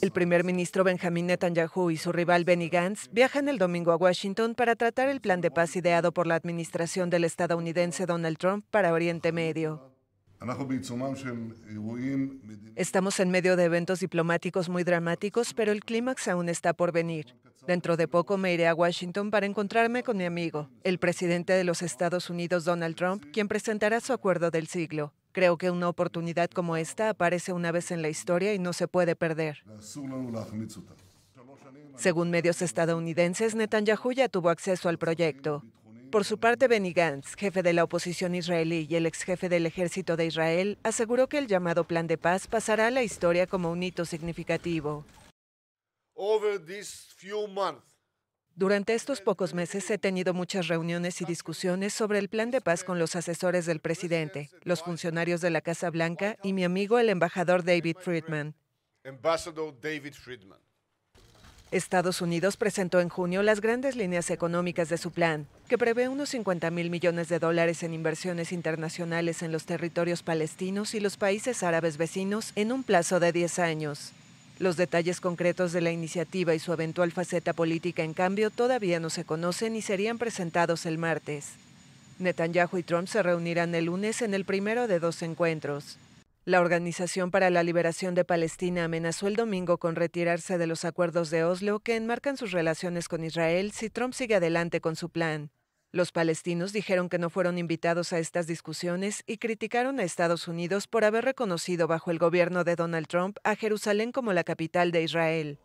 El primer ministro Benjamín Netanyahu y su rival Benny Gantz viajan el domingo a Washington para tratar el plan de paz ideado por la administración del estadounidense Donald Trump para Oriente Medio. Estamos en medio de eventos diplomáticos muy dramáticos, pero el clímax aún está por venir. Dentro de poco me iré a Washington para encontrarme con mi amigo, el presidente de los Estados Unidos Donald Trump, quien presentará su acuerdo del siglo. Creo que una oportunidad como esta aparece una vez en la historia y no se puede perder. Según medios estadounidenses, Netanyahu ya tuvo acceso al proyecto. Por su parte, Benny Gantz, jefe de la oposición israelí y el ex jefe del ejército de Israel, aseguró que el llamado plan de paz pasará a la historia como un hito significativo. Durante estos pocos meses he tenido muchas reuniones y discusiones sobre el plan de paz con los asesores del presidente, los funcionarios de la Casa Blanca y mi amigo el embajador David Friedman. Estados Unidos presentó en junio las grandes líneas económicas de su plan, que prevé unos 50 mil millones de dólares en inversiones internacionales en los territorios palestinos y los países árabes vecinos en un plazo de 10 años. Los detalles concretos de la iniciativa y su eventual faceta política, en cambio, todavía no se conocen y serían presentados el martes. Netanyahu y Trump se reunirán el lunes en el primero de dos encuentros. La Organización para la Liberación de Palestina amenazó el domingo con retirarse de los acuerdos de Oslo que enmarcan sus relaciones con Israel si Trump sigue adelante con su plan. Los palestinos dijeron que no fueron invitados a estas discusiones y criticaron a Estados Unidos por haber reconocido bajo el gobierno de Donald Trump a Jerusalén como la capital de Israel.